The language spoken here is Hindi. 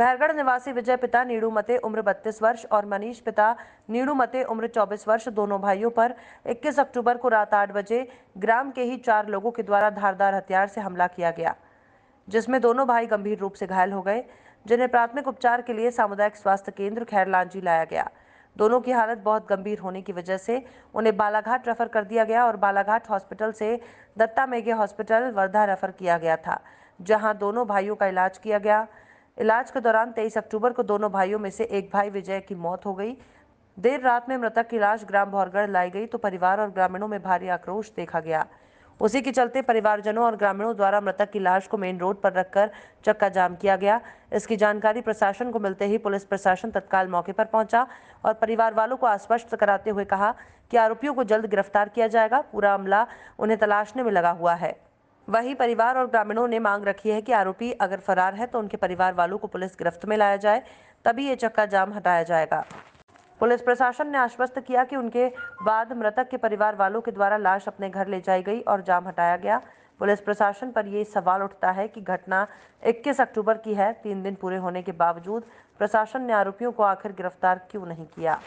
बहरगढ़ निवासी विजय पिता नीड़ू मते उम्र 32 वर्ष और मनीष पिता नीड़ू मते उम्र 24 वर्ष दोनों भाइयों पर 21 अक्टूबर को रात 8 बजे ग्राम के ही चार लोगों के द्वारा धारदार हथियार से हमला किया गया जिसमें दोनों भाई गंभीर रूप से घायल हो गए जिन्हें प्राथमिक उपचार के लिए सामुदायिक स्वास्थ्य केंद्र खैरलांजी लाया गया दोनों की हालत बहुत गंभीर होने की वजह से उन्हें बालाघाट रेफर कर दिया गया और बालाघाट हॉस्पिटल से दत्ता मेघे हॉस्पिटल वर्धा रेफर किया गया था जहां दोनों भाइयों का इलाज किया गया इलाज के दौरान 23 अक्टूबर को दोनों भाइयों में से एक भाई विजय की मौत हो गई देर रात में मृतक की लाश ग्राम भौरगढ़ लाई गई तो परिवार और ग्रामीणों में भारी आक्रोश देखा गया उसी के चलते परिवारजनों और ग्रामीणों द्वारा मृतक की लाश को मेन रोड पर रखकर चक्का जाम किया गया इसकी जानकारी प्रशासन को मिलते ही पुलिस प्रशासन तत्काल मौके पर पहुंचा और परिवार वालों को आश्वस्त कराते हुए कहा कि आरोपियों को जल्द गिरफ्तार किया जाएगा पूरा अमला उन्हें तलाशने में लगा हुआ है वहीं परिवार और ग्रामीणों ने मांग रखी है कि आरोपी अगर फरार है तो उनके परिवार वालों को पुलिस गिरफ्त में लाया जाए तभी ये चक्का जाम हटाया जाएगा पुलिस प्रशासन ने आश्वस्त किया कि उनके बाद मृतक के परिवार वालों के द्वारा लाश अपने घर ले जाई गई और जाम हटाया गया पुलिस प्रशासन पर ये सवाल उठता है कि घटना 21 अक्टूबर की है तीन दिन पूरे होने के बावजूद प्रशासन ने आरोपियों को आखिर गिरफ्तार क्यों नहीं किया